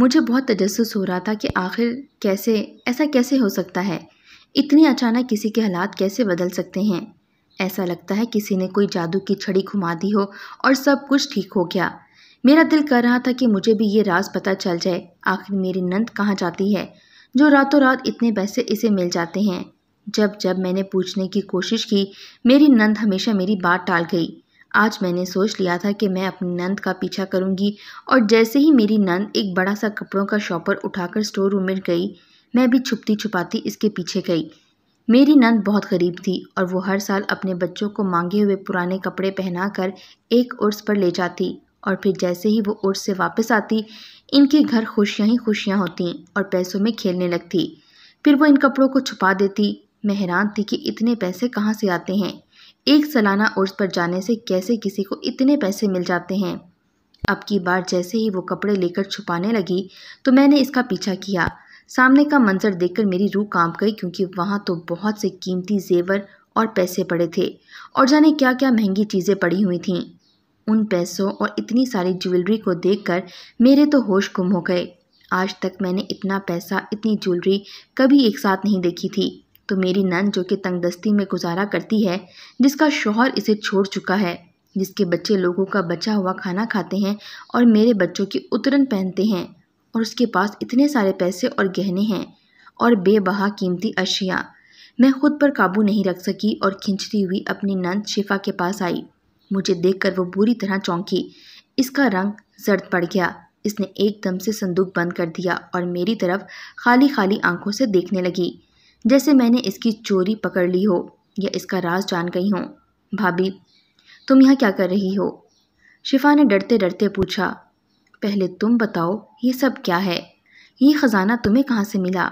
मुझे बहुत तजस्स हो रहा था कि आखिर कैसे ऐसा कैसे हो सकता है इतने अचानक किसी के हालात कैसे बदल सकते हैं ऐसा लगता है किसी ने कोई जादू की छड़ी घुमा दी हो और सब कुछ ठीक हो गया मेरा दिल कर रहा था कि मुझे भी ये राज पता चल जाए आखिर मेरी नंद कहाँ जाती है जो रातों रात इतने पैसे इसे मिल जाते हैं जब जब मैंने पूछने की कोशिश की मेरी नंद हमेशा मेरी बात टाल गई आज मैंने सोच लिया था कि मैं अपनी नंद का पीछा करूंगी और जैसे ही मेरी नंद एक बड़ा सा कपड़ों का शॉपर उठाकर स्टोर रूम में गई मैं भी छुपती छुपाती इसके पीछे गई मेरी नंद बहुत गरीब थी और वो हर साल अपने बच्चों को मांगे हुए पुराने कपड़े पहनाकर एक उर्स पर ले जाती और फिर जैसे ही वो उर्स से वापस आती इनके घर खुशियाँ ही खुशियाँ होती और पैसों में खेलने लगती फिर वो इन कपड़ों को छुपा देती मैं हैरान थी कि इतने पैसे कहाँ से आते हैं एक सालाना उर्स पर जाने से कैसे किसी को इतने पैसे मिल जाते हैं अब की बार जैसे ही वो कपड़े लेकर छुपाने लगी तो मैंने इसका पीछा किया सामने का मंजर देखकर मेरी रूह कांप गई क्योंकि वहाँ तो बहुत से कीमती जेवर और पैसे पड़े थे और जाने क्या क्या महंगी चीज़ें पड़ी हुई थीं उन पैसों और इतनी सारी ज्वेलरी को देखकर मेरे तो होश गुम हो गए आज तक मैंने इतना पैसा इतनी ज्वेलरी कभी एक साथ नहीं देखी थी तो मेरी नन जो कि तंगदस्ती में गुजारा करती है जिसका शोहर इसे छोड़ चुका है जिसके बच्चे लोगों का बचा हुआ खाना खाते हैं और मेरे बच्चों की उतरन पहनते हैं और उसके पास इतने सारे पैसे और गहने हैं और बेबहा कीमती अशिया मैं खुद पर काबू नहीं रख सकी और खिंचती हुई अपनी नंद शिफा के पास आई मुझे देखकर वो बुरी तरह चौंकी इसका रंग जर्द पड़ गया इसने एकदम से संदूक बंद कर दिया और मेरी तरफ खाली खाली आंखों से देखने लगी जैसे मैंने इसकी चोरी पकड़ ली हो या इसका राज जान गई हो भाभी तुम यहाँ क्या कर रही हो शिफा ने डरते डरते पूछा पहले तुम बताओ ये सब क्या है ये ख़जाना तुम्हें कहाँ से मिला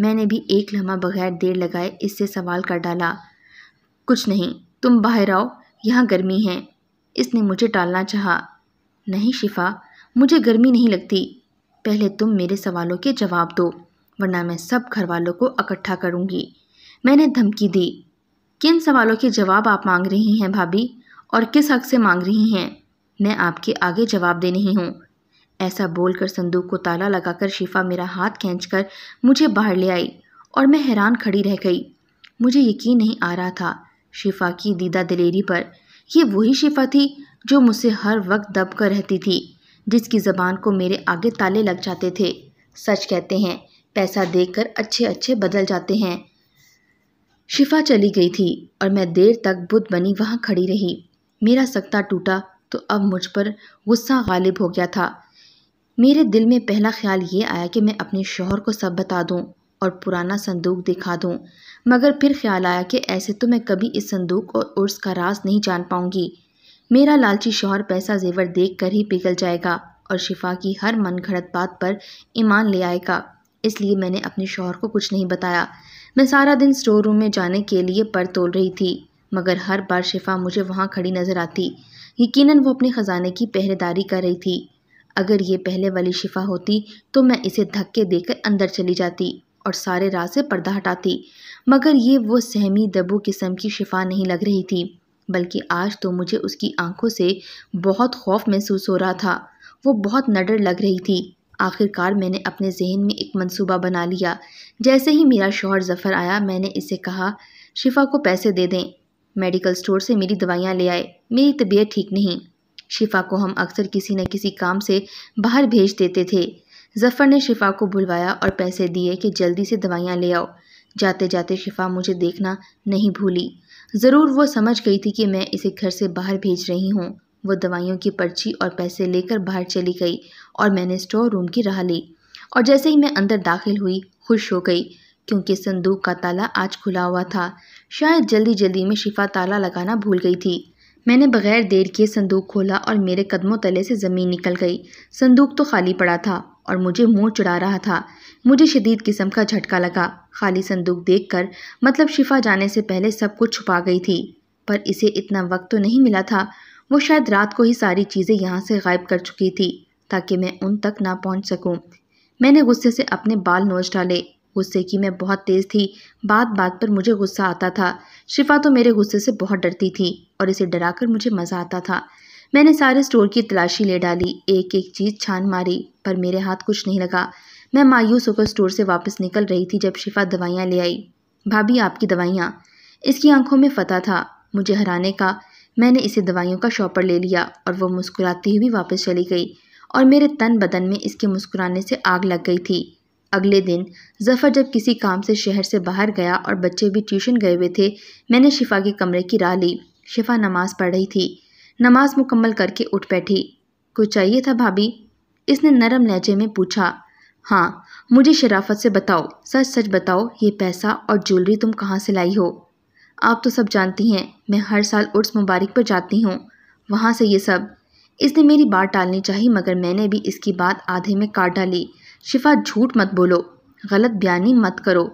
मैंने भी एक लम्हा बगैर देर लगाए इससे सवाल कर डाला कुछ नहीं तुम बाहर आओ यहाँ गर्मी है इसने मुझे टालना चाहा नहीं शिफा मुझे गर्मी नहीं लगती पहले तुम मेरे सवालों के जवाब दो वरना मैं सब घर वालों को इकट्ठा करूँगी मैंने धमकी दी किन सवालों के जवाब आप मांग रही हैं भाभी और किस हक से मांग रही हैं मैं आपके आगे जवाब दे नहीं हूँ ऐसा बोलकर संदूक को ताला लगाकर शिफा मेरा हाथ खींचकर मुझे बाहर ले आई और मैं हैरान खड़ी रह गई मुझे यकीन नहीं आ रहा था शिफा की दीदा दिलेरी पर यह वही शिफा थी जो मुझसे हर वक्त दब कर रहती थी जिसकी ज़बान को मेरे आगे ताले लग जाते थे सच कहते हैं पैसा देकर अच्छे अच्छे बदल जाते हैं शिफा चली गई थी और मैं देर तक बुध बनी वहाँ खड़ी रही मेरा सकता टूटा तो अब मुझ पर गुस्सा गालिब हो गया था मेरे दिल में पहला ख्याल ये आया कि मैं अपने शोहर को सब बता दूँ और पुराना संदूक दिखा दूँ मगर फिर ख्याल आया कि ऐसे तो मैं कभी इस संदूक और उर्स का राज नहीं जान पाऊँगी मेरा लालची शोहर पैसा जेवर देख कर ही पिघल जाएगा और शिफा की हर मन घड़त बात पर ईमान ले आएगा इसलिए मैंने अपने शोहर को कुछ नहीं बताया मैं सारा दिन स्टोर रूम में जाने के लिए पर तोल रही थी मगर हर बार शिफा मुझे वहाँ खड़ी नज़र आती यकीनन वो अपने ख़जाने की पहरेदारी कर रही थी अगर ये पहले वाली शिफा होती तो मैं इसे धक्के देकर अंदर चली जाती और सारे राह से पर्दा हटाती मगर ये वो सहमी दबू किस्म की शिफा नहीं लग रही थी बल्कि आज तो मुझे उसकी आंखों से बहुत खौफ महसूस हो रहा था वो बहुत नडर लग रही थी आखिरकार मैंने अपने जहन में एक मंसूबा बना लिया जैसे ही मेरा शोहर जफ़र आया मैंने इसे कहा शिफा को पैसे दे दें मेडिकल स्टोर से मेरी दवाइयाँ ले आए मेरी तबीयत ठीक नहीं शिफा को हम अक्सर किसी न किसी काम से बाहर भेज देते थे जफ़र ने शिफा को बुलवाया और पैसे दिए कि जल्दी से दवाइयाँ ले आओ जाते जाते शिफा मुझे देखना नहीं भूली ज़रूर वो समझ गई थी कि मैं इसे घर से बाहर भेज रही हूँ वो दवाइयों की पर्ची और पैसे लेकर बाहर चली गई और मैंने स्टोर रूम की राह ली और जैसे ही मैं अंदर दाखिल हुई खुश हो गई क्योंकि संदूक का ताला आज खुला हुआ था शायद जल्दी जल्दी में शिफा ताला लगाना भूल गई थी मैंने बगैर देर किए संदूक खोला और मेरे कदमों तले से ज़मीन निकल गई संदूक तो खाली पड़ा था और मुझे मुंह चढ़ा रहा था मुझे शदीद किस्म का झटका लगा खाली संदूक देखकर मतलब शिफा जाने से पहले सब कुछ छुपा गई थी पर इसे इतना वक्त तो नहीं मिला था वो शायद रात को ही सारी चीज़ें यहाँ से गायब कर चुकी थी ताकि मैं उन तक ना पहुँच सकूँ मैंने गुस्से से अपने बाल नोच डाले गुस्से की मैं बहुत तेज़ थी बात बात पर मुझे गुस्सा आता था शिफा तो मेरे गुस्से से बहुत डरती थी और इसे डराकर मुझे मज़ा आता था मैंने सारे स्टोर की तलाशी ले डाली एक एक चीज़ छान मारी पर मेरे हाथ कुछ नहीं लगा मैं मायूस होकर स्टोर से वापस निकल रही थी जब शिफा दवाइयाँ ले आई भाभी आपकी दवाइयाँ इसकी आंखों में फता था मुझे हराने का मैंने इसे दवाइयों का शॉपर ले लिया और वह मुस्कुराती हुई वापस चली गई और मेरे तन बदन में इसके मुस्कुराने से आग लग गई थी अगले दिन जफ़र जब किसी काम से शहर से बाहर गया और बच्चे भी ट्यूशन गए हुए थे मैंने शिफा के कमरे की राह ली शिफा नमाज़ पढ़ रही थी नमाज मुकम्मल करके उठ बैठी कुछ चाहिए था भाभी इसने नरम लहजे में पूछा हाँ मुझे शराफत से बताओ सच सच बताओ ये पैसा और ज्वेलरी तुम कहाँ से लाई हो आप तो सब जानती हैं मैं हर साल उर्स मुबारक पर जाती हूँ वहाँ से ये सब इसने मेरी बात टालनी चाहिए मगर मैंने भी इसकी बात आधे में काट डाली शिफा झूठ मत बोलो गलत बयानी मत करो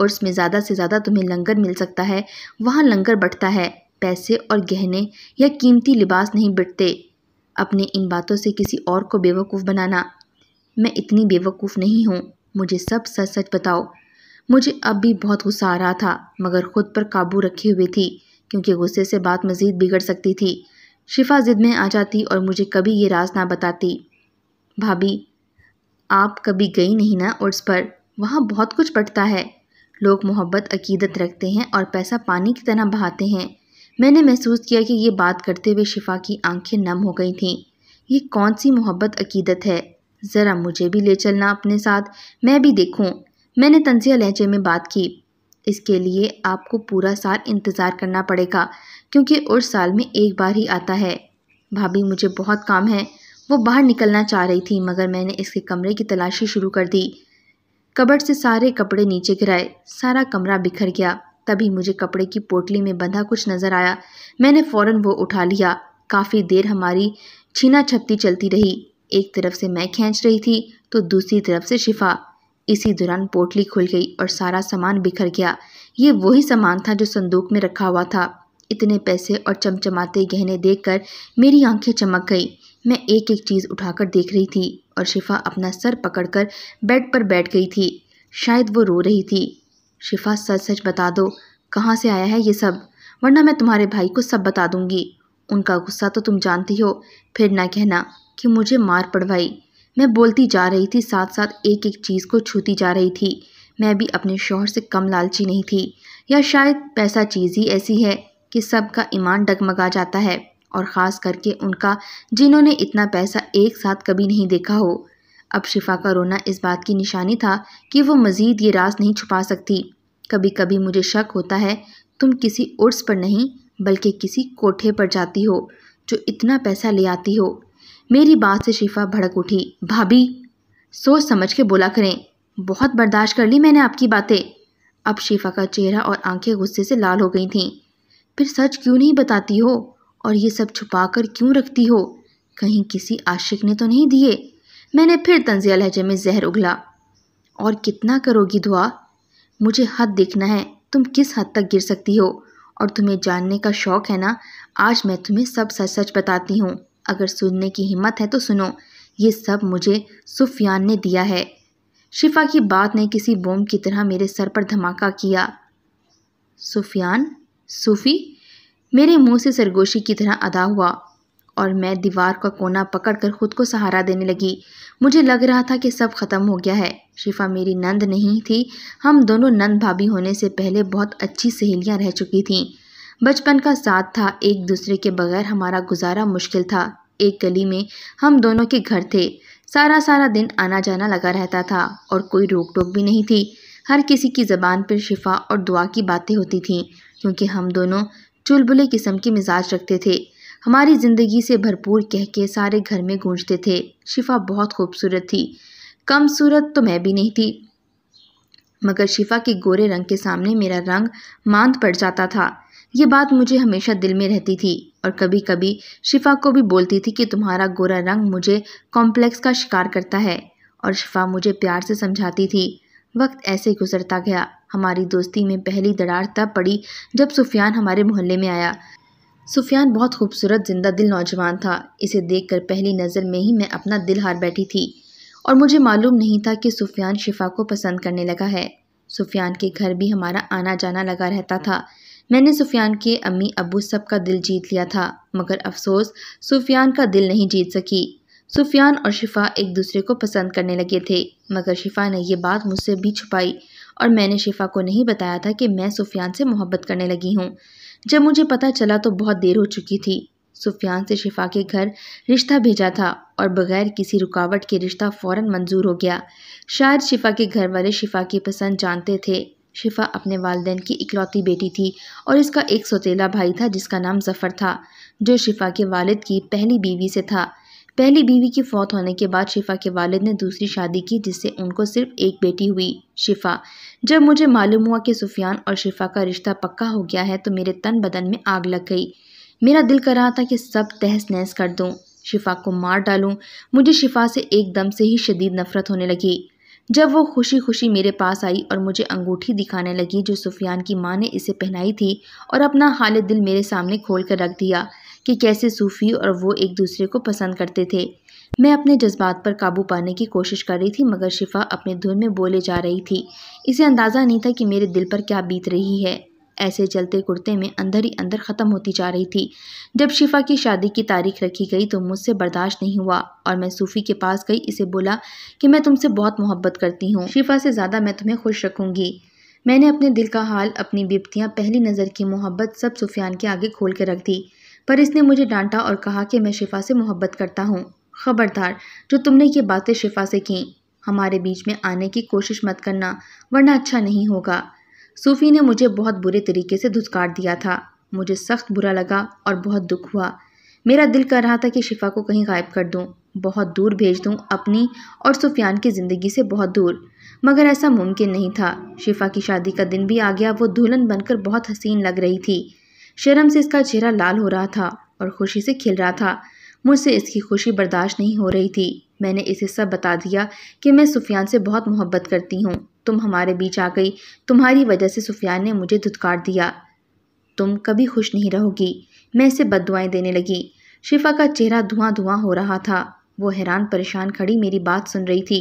उर्स में ज़्यादा से ज़्यादा तुम्हें लंगर मिल सकता है वहाँ लंगर बटता है पैसे और गहने या कीमती लिबास नहीं बिटते अपने इन बातों से किसी और को बेवकूफ़ बनाना मैं इतनी बेवकूफ़ नहीं हूँ मुझे सब सच सच बताओ मुझे अब भी बहुत गुस्सा आ रहा था मगर खुद पर काबू रखी हुई थी क्योंकि गुस्से से बात मज़ीद बिगड़ सकती थी शिफा ज़िद में आ जाती और मुझे कभी ये राज ना बताती भाभी आप कभी गई नहीं ना उर्स पर वहाँ बहुत कुछ पटता है लोग मोहब्बत अकीदत रखते हैं और पैसा पानी की तरह बहाते हैं मैंने महसूस किया कि ये बात करते हुए शिफा की आंखें नम हो गई थीं ये कौन सी मोहब्बत अकीदत है ज़रा मुझे भी ले चलना अपने साथ मैं भी देखूं मैंने तंजिया लहजे में बात की इसके लिए आपको पूरा साल इंतज़ार करना पड़ेगा क्योंकि उस साल में एक बार ही आता है भाभी मुझे बहुत काम है वो बाहर निकलना चाह रही थी मगर मैंने इसके कमरे की तलाशी शुरू कर दी कबड़ से सारे कपड़े नीचे गिराए सारा कमरा बिखर गया तभी मुझे कपड़े की पोटली में बंधा कुछ नज़र आया मैंने फ़ौरन वो उठा लिया काफ़ी देर हमारी छीना छपती चलती रही एक तरफ से मैं खींच रही थी तो दूसरी तरफ से शिफा इसी दौरान पोटली खुल गई और सारा सामान बिखर गया ये वही सामान था जो संदूक में रखा हुआ था इतने पैसे और चमचमाते गहने देखकर मेरी आंखें चमक गई मैं एक एक चीज़ उठाकर देख रही थी और शिफा अपना सर पकड़कर बेड पर बैठ गई थी शायद वो रो रही थी शिफा सच सच बता दो कहाँ से आया है ये सब वरना मैं तुम्हारे भाई को सब बता दूंगी उनका गुस्सा तो तुम जानती हो फिर ना कहना कि मुझे मार पड़वाई मैं बोलती जा रही थी साथ साथ एक एक चीज़ को छूती जा रही थी मैं भी अपने शोहर से कम लालची नहीं थी या शायद पैसा चीज़ ही ऐसी है कि सबका ईमान डगमगा जाता है और ख़ास करके उनका जिन्होंने इतना पैसा एक साथ कभी नहीं देखा हो अब शिफा का रोना इस बात की निशानी था कि वो मज़ीद ये रास नहीं छुपा सकती कभी कभी मुझे शक होता है तुम किसी उर्स पर नहीं बल्कि किसी कोठे पर जाती हो जो इतना पैसा ले आती हो मेरी बात से शिफा भड़क उठी भाभी सोच समझ के बोला करें बहुत बर्दाश्त कर ली मैंने आपकी बातें अब शिफा का चेहरा और आंखें गुस्से से लाल हो गई थीं फिर सच क्यों नहीं बताती हो और ये सब छुपा कर क्यों रखती हो कहीं किसी आशिक ने तो नहीं दिए मैंने फिर तंजिया लहजे में जहर उगला और कितना करोगी दुआ मुझे हद देखना है तुम किस हद तक गिर सकती हो और तुम्हें जानने का शौक़ है ना आज मैं तुम्हें सब सच सच बताती हूँ अगर सुनने की हिम्मत है तो सुनो ये सब मुझे सुफियान ने दिया है शिफा की बात ने किसी बम की तरह मेरे सर पर धमाका किया सुफियान सूफी मेरे मुंह से सरगोशी की तरह अदा हुआ और मैं दीवार का कोना पकड़कर खुद को सहारा देने लगी मुझे लग रहा था कि सब ख़त्म हो गया है शिफा मेरी नंद नहीं थी हम दोनों नंद भाभी होने से पहले बहुत अच्छी सहेलियां रह चुकी थीं बचपन का साथ था एक दूसरे के बगैर हमारा गुजारा मुश्किल था एक गली में हम दोनों के घर थे सारा सारा दिन आना जाना लगा रहता था और कोई रोक टोक भी नहीं थी हर किसी की ज़बान पर शिफा और दुआ की बातें होती थीं क्योंकि हम दोनों चुलबुले किस्म के मिजाज रखते थे हमारी ज़िंदगी से भरपूर कह के सारे घर में गूंजते थे शिफा बहुत खूबसूरत थी कम सूरत तो मैं भी नहीं थी मगर शिफा के गोरे रंग के सामने मेरा रंग मांद पड़ जाता था ये बात मुझे हमेशा दिल में रहती थी और कभी कभी शिफा को भी बोलती थी कि तुम्हारा गोरा रंग मुझे कॉम्प्लेक्स का शिकार करता है और शिफा मुझे प्यार से समझाती थी वक्त ऐसे गुजरता गया हमारी दोस्ती में पहली दरार तब पड़ी जब सुफियान हमारे मोहल्ले में आया सुफियान बहुत खूबसूरत जिंदा दिल नौजवान था इसे देखकर पहली नज़र में ही मैं अपना दिल हार बैठी थी और मुझे मालूम नहीं था कि सुफियान शिफा को पसंद करने लगा है सुफियान के घर भी हमारा आना जाना लगा रहता था मैंने सुफियान के अम्मी अबू सब का दिल जीत लिया था मगर अफसोस सुफियान का दिल नहीं जीत सकी सुफियान और शिफा एक दूसरे को पसंद करने लगे थे मगर शिफा ने यह बात मुझसे भी छुपाई और मैंने शिफा को नहीं बताया था कि मैं सुफियान से मोहब्बत करने लगी हूँ जब मुझे पता चला तो बहुत देर हो चुकी थी सुफियान से शिफा के घर रिश्ता भेजा था और बगैर किसी रुकावट के रिश्ता फ़ौर मंजूर हो गया शायद शिफा के घर वाले शिफा की पसंद जानते थे शिफा अपने वालदेन की इकलौती बेटी थी और इसका एक सौतीला भाई था जिसका नाम जफ़र था जो शिफा के वालिद की पहली बीवी से था पहली बीवी की फ़ौत होने के बाद शिफा के वालिद ने दूसरी शादी की जिससे उनको सिर्फ एक बेटी हुई शिफा जब मुझे मालूम हुआ कि सुफियान और शिफा का रिश्ता पक्का हो गया है तो मेरे तन बदन में आग लग गई मेरा दिल कर रहा था कि सब तहस नहस कर दूँ शिफा को मार डालूँ मुझे शिफा से एकदम से ही शदीद नफ़रत होने लगी जब वो खुशी खुशी मेरे पास आई और मुझे अंगूठी दिखाने लगी जो सुफियान की माँ ने इसे पहनाई थी और अपना हाल दिल मेरे सामने खोल कर रख दिया कि कैसे सूफ़ी और वो एक दूसरे को पसंद करते थे मैं अपने जज्बात पर काबू पाने की कोशिश कर रही थी मगर शिफा अपने धुन में बोले जा रही थी इसे अंदाज़ा नहीं था कि मेरे दिल पर क्या बीत रही है ऐसे चलते कुर्ते में अंदर ही अंदर ख़त्म होती जा रही थी जब शिफा की शादी की तारीख रखी गई तो मुझसे बर्दाश्त नहीं हुआ और मैं सूफ़ी के पास गई इसे बोला कि मैं तुमसे बहुत मोहब्बत करती हूँ शिफा से ज़्यादा मैं तुम्हें खुश रखूँगी मैंने अपने दिल का हाल अपनी बिपतियाँ पहली नज़र की मोहब्बत सब सुफियान के आगे खोल के रख दी पर इसने मुझे डांटा और कहा कि मैं शिफा से मोहब्बत करता हूँ ख़बरदार जो तुमने ये बातें शिफा से कें हमारे बीच में आने की कोशिश मत करना वरना अच्छा नहीं होगा सूफ़ी ने मुझे बहुत बुरे तरीके से धुसकाट दिया था मुझे सख्त बुरा लगा और बहुत दुख हुआ मेरा दिल कर रहा था कि शिफा को कहीं गायब कर दूँ बहुत दूर भेज दूँ अपनी और सुफियान की ज़िंदगी से बहुत दूर मगर ऐसा मुमकिन नहीं था शिफा की शादी का दिन भी आ गया वो दुल्हन बनकर बहुत हसीन लग रही थी शर्म से इसका चेहरा लाल हो रहा था और खुशी से खिल रहा था मुझसे इसकी खुशी बर्दाश्त नहीं हो रही थी मैंने इसे सब बता दिया कि मैं सुफियान से बहुत मोहब्बत करती हूँ तुम हमारे बीच आ गई तुम्हारी वजह से सुफियान ने मुझे धुतकार दिया तुम कभी खुश नहीं रहोगी मैं इसे बददुआएं देने लगी शिफा का चेहरा धुआं धुआं हो रहा था वो हैरान परेशान खड़ी मेरी बात सुन रही थी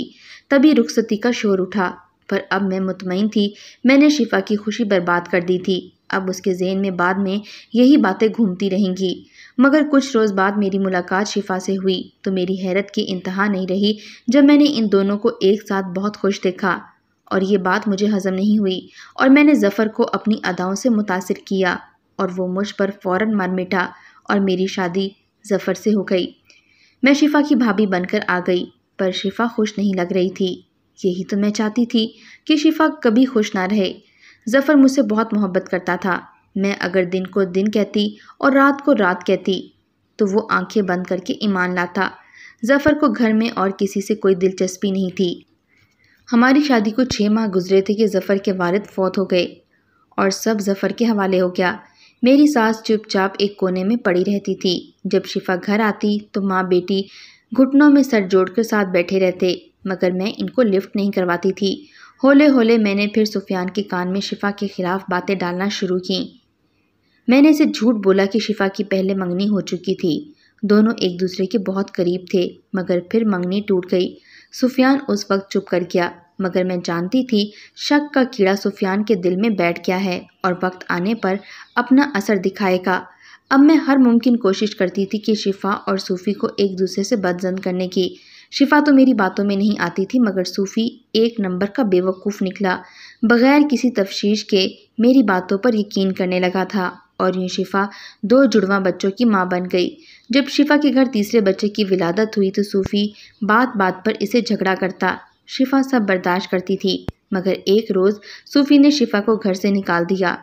तभी रुखसती का शोर उठा पर अब मैं मुतमिन थी मैंने शिफा की खुशी बर्बाद कर दी थी अब उसके जेन में बाद में यही बातें घूमती रहेंगी मगर कुछ रोज़ बाद मेरी मुलाकात शिफा से हुई तो मेरी हैरत की इंतहा नहीं रही जब मैंने इन दोनों को एक साथ बहुत खुश देखा और ये बात मुझे हज़म नहीं हुई और मैंने ज़फ़र को अपनी अदाओं से मुतासर किया और वो मुझ पर फ़ौर मर मिटा और मेरी शादी ज़फ़र से हो गई मैं शिफ़ा की भाभी बनकर आ गई पर शिफ़ा खुश नहीं लग रही थी यही तो मैं चाहती थी कि शिफ़ा कभी खुश ना रहे ज़फ़र मुझसे बहुत मोहब्बत करता था मैं अगर दिन को दिन कहती और रात को रात कहती तो वो आंखें बंद करके ईमान लाता ज़फ़र को घर में और किसी से कोई दिलचस्पी नहीं थी हमारी शादी को छः माह गुजरे थे कि जफ़र के वालद फौत हो गए और सब जफ़र के हवाले हो गया मेरी सास चुपचाप एक कोने में पड़ी रहती थी जब शिफा घर आती तो माँ बेटी घुटनों में सर जोड़कर साथ बैठे रहते मगर मैं इनको लिफ्ट नहीं करवाती थी होले होले मैंने फिर सुफियान के कान में शिफा के ख़िलाफ़ बातें डालना शुरू की मैंने इसे झूठ बोला कि शिफा की पहले मंगनी हो चुकी थी दोनों एक दूसरे के बहुत करीब थे मगर फिर मंगनी टूट गई सुफियान उस वक्त चुप कर गया मगर मैं जानती थी शक का कीड़ा सुफियान के दिल में बैठ गया है और वक्त आने पर अपना असर दिखाएगा अब मैं हर मुमकिन कोशिश करती थी कि शिफा और सूफ़ी को एक दूसरे से बदजन करने की शिफा तो मेरी बातों में नहीं आती थी मगर सूफ़ी एक नंबर का बेवकूफ़ निकला बगैर किसी तफशीश के मेरी बातों पर यकीन करने लगा था और यूँ शिफा दो जुड़वा बच्चों की माँ बन गई जब शिफा के घर तीसरे बच्चे की विलादत हुई तो सूफ़ी बात बात पर इसे झगड़ा करता शिफा सब बर्दाश्त करती थी मगर एक रोज़ सूफ़ी ने शिफा को घर से निकाल दिया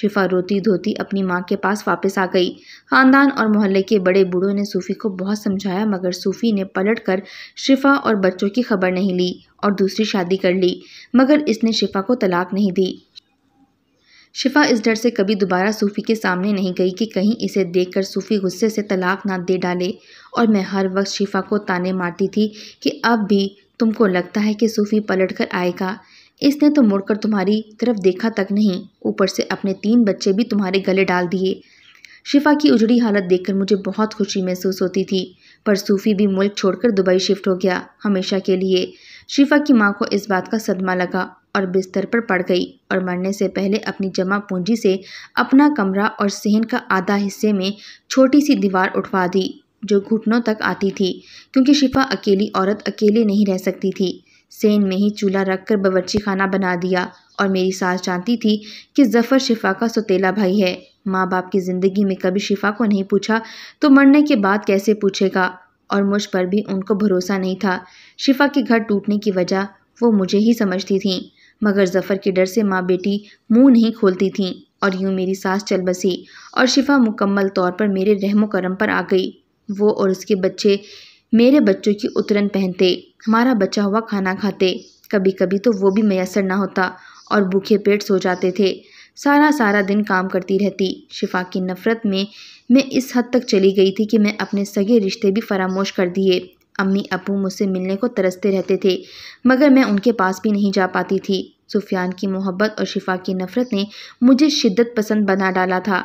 शिफा रोती धोती अपनी माँ के पास वापस आ गई ख़ानदान और मोहल्ले के बड़े बूढ़ों ने सूफ़ी को बहुत समझाया मगर सूफ़ी ने पलट कर शिफा और बच्चों की खबर नहीं ली और दूसरी शादी कर ली मगर इसने शिफा को तलाक नहीं दी शिफा इस डर से कभी दोबारा सूफ़ी के सामने नहीं गई कि कहीं इसे देखकर सूफ़ी गुस्से से तलाक ना दे डाले और मैं हर वक्त शिफा को ताने मारती थी कि अब भी तुमको लगता है कि सूफ़ी पलट कर आएगा इसने तो मुड़कर तुम्हारी तरफ देखा तक नहीं ऊपर से अपने तीन बच्चे भी तुम्हारे गले डाल दिए शिफा की उजड़ी हालत देखकर मुझे बहुत खुशी महसूस होती थी पर सूफ़ी भी मुल्क छोड़कर दुबई शिफ्ट हो गया हमेशा के लिए शिफा की माँ को इस बात का सदमा लगा और बिस्तर पर पड़ गई और मरने से पहले अपनी जमा पूंजी से अपना कमरा और सहन का आधा हिस्से में छोटी सी दीवार उठवा दी जो घुटनों तक आती थी क्योंकि शिफा अकेली औरत अकेले नहीं रह सकती थी सेन में ही चूल्हा रखकर बवर्ची खाना बना दिया और मेरी सास जानती थी कि जफ़र शिफा का सतीला भाई है माँ बाप की ज़िंदगी में कभी शिफा को नहीं पूछा तो मरने के बाद कैसे पूछेगा और मुझ पर भी उनको भरोसा नहीं था शिफा के घर टूटने की वजह वो मुझे ही समझती थीं मगर ज़फ़र के डर से माँ बेटी मुंह नहीं खोलती थीं और यूं मेरी सास चल बसी और शिफा मुकम्मल तौर पर मेरे रहमो करम पर आ गई वो और उसके बच्चे मेरे बच्चों की उतरन पहनते हमारा बचा हुआ खाना खाते कभी कभी तो वो भी मैसर ना होता और भूखे पेट सो जाते थे सारा सारा दिन काम करती रहती शिफा की नफ़रत में मैं इस हद तक चली गई थी कि मैं अपने सगे रिश्ते भी फरामोश कर दिए अम्मी अबू मुझसे मिलने को तरसते रहते थे मगर मैं उनके पास भी नहीं जा पाती थी सुफियान की मोहब्बत और शिफा की नफ़रत ने मुझे शिद्दत पसंद बना डाला था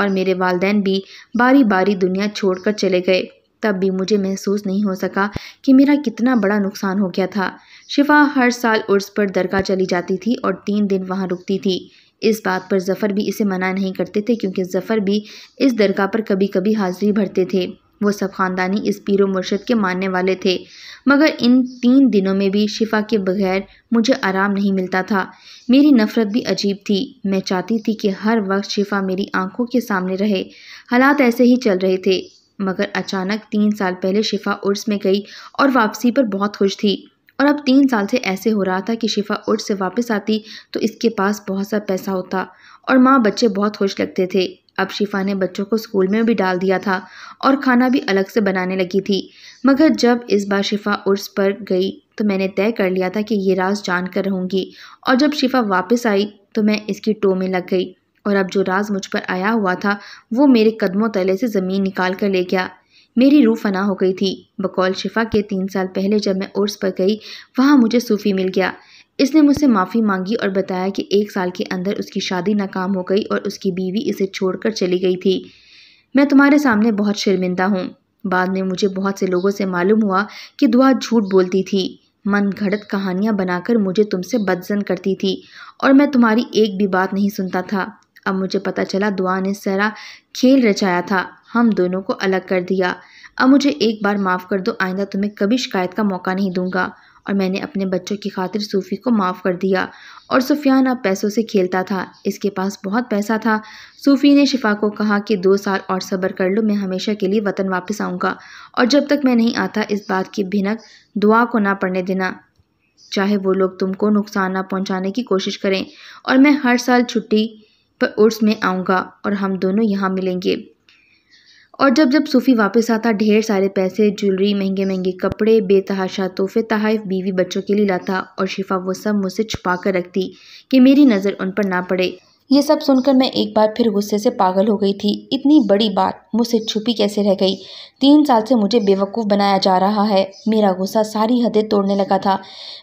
और मेरे वालदेन भी बारी बारी दुनिया छोड़कर चले गए तब भी मुझे महसूस नहीं हो सका कि मेरा कितना बड़ा नुकसान हो गया था शिफा हर साल उर्स पर दरगाह चली जाती थी और तीन दिन वहाँ रुकती थी इस बात पर जफ़र भी इसे मना नहीं करते थे क्योंकि जफ़र भी इस दरगाह पर कभी कभी हाज़िरी भरते थे वो सब ख़ानदानी इस पीर मुर्शद के मानने वाले थे मगर इन तीन दिनों में भी शिफा के बगैर मुझे आराम नहीं मिलता था मेरी नफ़रत भी अजीब थी मैं चाहती थी कि हर वक्त शिफा मेरी आंखों के सामने रहे हालात ऐसे ही चल रहे थे मगर अचानक तीन साल पहले शिफा उर्स में गई और वापसी पर बहुत खुश थी और अब तीन साल से ऐसे हो रहा था कि शिफा उर्स से वापस आती तो इसके पास बहुत सा पैसा होता और माँ बच्चे बहुत खुश लगते थे अब शिफा ने बच्चों को स्कूल में भी डाल दिया था और खाना भी अलग से बनाने लगी थी मगर जब इस बार शिफा उर्स पर गई तो मैंने तय कर लिया था कि ये राज जान कर रहूँगी और जब शिफा वापस आई तो मैं इसकी टो में लग गई और अब जो राज मुझ पर आया हुआ था वो मेरे कदमों तले से ज़मीन निकाल कर ले गया मेरी रूह फना हो गई थी बकौल शिफा के तीन साल पहले जब मैं उर्स पर गई वहाँ मुझे सूफ़ी मिल गया इसने मुझसे माफ़ी मांगी और बताया कि एक साल के अंदर उसकी शादी नाकाम हो गई और उसकी बीवी इसे छोड़कर चली गई थी मैं तुम्हारे सामने बहुत शर्मिंदा हूँ बाद में मुझे बहुत से लोगों से मालूम हुआ कि दुआ झूठ बोलती थी मन घड़त कहानियाँ बनाकर मुझे तुमसे बदजन करती थी और मैं तुम्हारी एक भी बात नहीं सुनता था अब मुझे पता चला दुआ ने सरा खेल रचाया था हम दोनों को अलग कर दिया अब मुझे एक बार माफ़ कर दो आइंदा तुम्हें कभी शिकायत का मौका नहीं दूंगा और मैंने अपने बच्चों की खातिर सूफ़ी को माफ़ कर दिया और सुफियान अब पैसों से खेलता था इसके पास बहुत पैसा था सूफ़ी ने शिफा को कहा कि दो साल और सब्र कर लो मैं हमेशा के लिए वतन वापस आऊँगा और जब तक मैं नहीं आता इस बात की भिनक दुआ को ना पढ़ने देना चाहे वो लोग तुमको नुकसान ना पहुँचाने की कोशिश करें और मैं हर साल छुट्टी पर उर्स में आऊँगा और हम दोनों यहाँ मिलेंगे और जब जब सूफ़ी वापस आता ढेर सारे पैसे ज्वेलरी महंगे महंगे कपड़े बेतहाशा तोहफे तहाइफ बीवी बच्चों के लिए लाता और शिफा वो सब मुझसे छुपा कर रखती कि मेरी नज़र उन पर ना पड़े ये सब सुनकर मैं एक बार फिर गुस्से से पागल हो गई थी इतनी बड़ी बात मुझसे छुपी कैसे रह गई तीन साल से मुझे बेवकूफ़ बनाया जा रहा है मेरा गुस्सा सारी हदें तोड़ने लगा था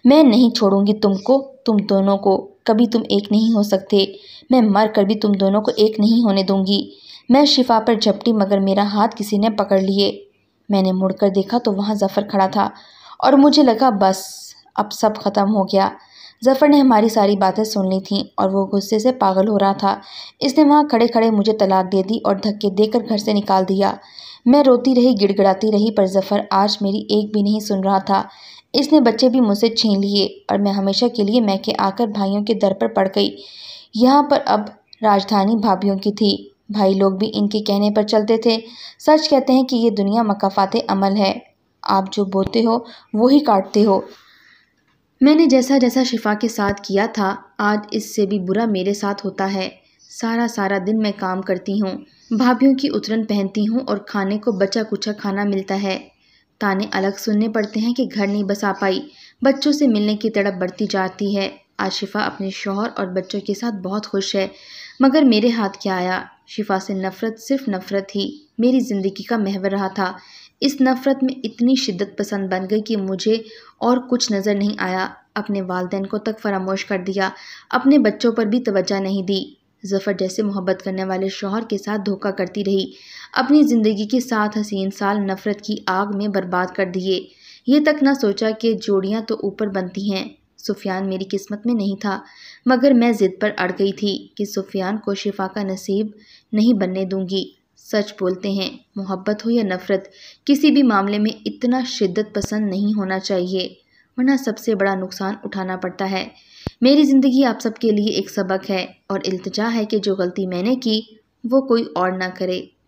मैं नहीं छोड़ूंगी तुमको तुम दोनों को कभी तुम एक नहीं हो सकते मैं मर कर भी तुम दोनों को एक नहीं होने दूंगी मैं शिफा पर झपटी मगर मेरा हाथ किसी ने पकड़ लिए मैंने मुड़कर देखा तो वहाँ जफ़र खड़ा था और मुझे लगा बस अब सब ख़त्म हो गया जफ़र ने हमारी सारी बातें सुन ली थीं और वो गुस्से से पागल हो रहा था इसने वहाँ खड़े खड़े मुझे तलाक दे दी और धक्के देकर घर से निकाल दिया मैं रोती रही गिड़गिड़ाती रही पर जफ़र आज मेरी एक भी नहीं सुन रहा था इसने बच्चे भी मुझसे छीन लिए और मैं हमेशा के लिए मैके आकर भाइयों के दर पर पड़ गई यहाँ पर अब राजधानी भाभीियों की थी भाई लोग भी इनके कहने पर चलते थे सच कहते हैं कि ये दुनिया मकाफात अमल है आप जो बोते हो वो ही काटते हो मैंने जैसा जैसा शिफा के साथ किया था आज इससे भी बुरा मेरे साथ होता है सारा सारा दिन मैं काम करती हूँ भाभीियों की उतरन पहनती हूँ और खाने को बचा कुचा खाना मिलता है ताने अलग सुनने पड़ते हैं कि घर नहीं बसा पाई बच्चों से मिलने की तड़प बढ़ती जाती है आशिफा अपने शोहर और बच्चों के साथ बहुत खुश है मगर मेरे हाथ क्या आया शिफा से नफ़रत सिर्फ नफ़रत ही मेरी ज़िंदगी का महवर रहा था इस नफ़रत में इतनी शिद्दत पसंद बन गई कि मुझे और कुछ नज़र नहीं आया अपने वालदेन को तक फरामोश कर दिया अपने बच्चों पर भी तवज्जा नहीं दी जफ़र जैसे मोहब्बत करने वाले शोहर के साथ धोखा करती रही अपनी ज़िंदगी के साथ हसीन साल नफ़रत की आग में बर्बाद कर दिए ये तक ना सोचा कि जोड़ियाँ तो ऊपर बनती हैं सुफियान मेरी किस्मत में नहीं था मगर मैं ज़िद पर अड़ गई थी कि सुफियान को शिफा का नसीब नहीं बनने दूंगी सच बोलते हैं मोहब्बत हो या नफ़रत किसी भी मामले में इतना शिद्दत पसंद नहीं होना चाहिए वरना सबसे बड़ा नुकसान उठाना पड़ता है मेरी ज़िंदगी आप सबके लिए एक सबक है और इल्तजा है कि जो गलती मैंने की वो कोई और ना करे